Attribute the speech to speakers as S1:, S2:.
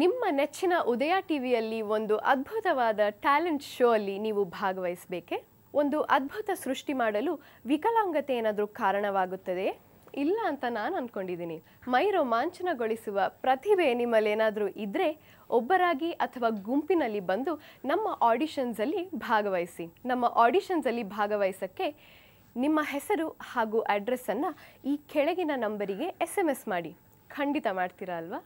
S1: ನಿಮ್ಮ ನೆಚ್ಚಿನ ಉದಯ ಟಿವಿಯಲ್ಲಿ ಒಂದು ಅದ್ಭುತವಾದ ಟ್ಯಾಲೆಂಟ್ ಶೋ ಅಲ್ಲಿ ನೀವು ಭಾಗವಹಿಸಬೇಕೆ ಒಂದು ಅದ್ಭುತ ಸೃಷ್ಟಿ ಮಾಡಲು ವಿಕಲಾಂಗತೆ ಏನಾದರೂ ಕಾರಣವಾಗುತ್ತದೆ ಇಲ್ಲ ಅಂತ ನಾನು ಅಂದ್ಕೊಂಡಿದ್ದೀನಿ ಮೈ ರೋಮಾಂಚನಗೊಳಿಸುವ ಪ್ರತಿಭೆ ನಿಮ್ಮಲ್ಲೇನಾದರೂ ಇದ್ದರೆ ಒಬ್ಬರಾಗಿ ಅಥವಾ ಗುಂಪಿನಲ್ಲಿ ಬಂದು ನಮ್ಮ ಆಡಿಷನ್ಸಲ್ಲಿ ಭಾಗವಹಿಸಿ ನಮ್ಮ ಆಡಿಷನ್ಸಲ್ಲಿ ಭಾಗವಹಿಸೋಕ್ಕೆ ನಿಮ್ಮ ಹೆಸರು ಹಾಗೂ ಅಡ್ರೆಸ್ಸನ್ನು ಈ ಕೆಳಗಿನ ನಂಬರಿಗೆ ಎಸ್ ಎಮ್ ಎಸ್ ಮಾಡಿ ಖಂಡಿತ ಮಾಡ್ತೀರಾ ಅಲ್ವಾ